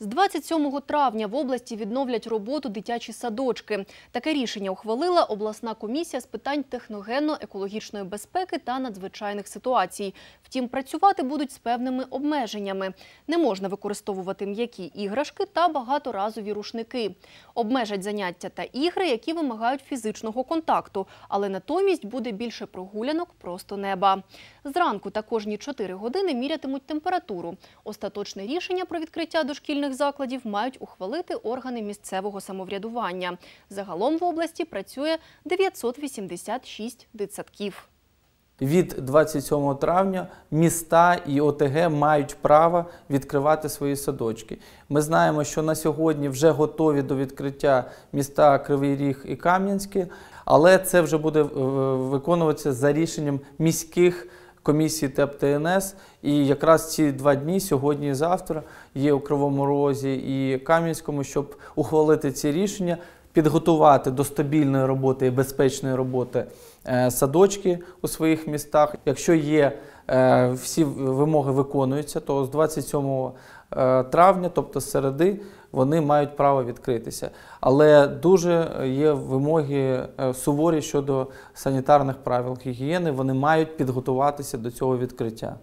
З 27 травня в області відновлять роботу дитячі садочки. Таке рішення ухвалила обласна комісія з питань техногенно-екологічної безпеки та надзвичайних ситуацій. Втім, працювати будуть з певними обмеженнями. Не можна використовувати м'які іграшки та багаторазові рушники. Обмежать заняття та ігри, які вимагають фізичного контакту, але натомість буде більше прогулянок просто неба. Зранку та кожні 4 години мірятимуть температуру. Остаточне рішення про відкриття дошкільної навчальних закладів мають ухвалити органи місцевого самоврядування. Загалом в області працює 986 дитсадків. Від 27 травня міста і ОТГ мають право відкривати свої садочки. Ми знаємо, що на сьогодні вже готові до відкриття міста Кривий Ріг і Кам'янське, але це вже буде е, виконуватися за рішенням міських комісії ТЕП-ТНС. І якраз ці два дні, сьогодні і завтра, є у Кривому Розі і Кам'янському, щоб ухвалити ці рішення. Підготувати до стабільної роботи і безпечної роботи е, садочки у своїх містах. Якщо є Е, всі вимоги виконуються, то з 27 е, травня, тобто з середи, вони мають право відкритися. Але дуже є вимоги е, суворі щодо санітарних правил гігієни. Вони мають підготуватися до цього відкриття.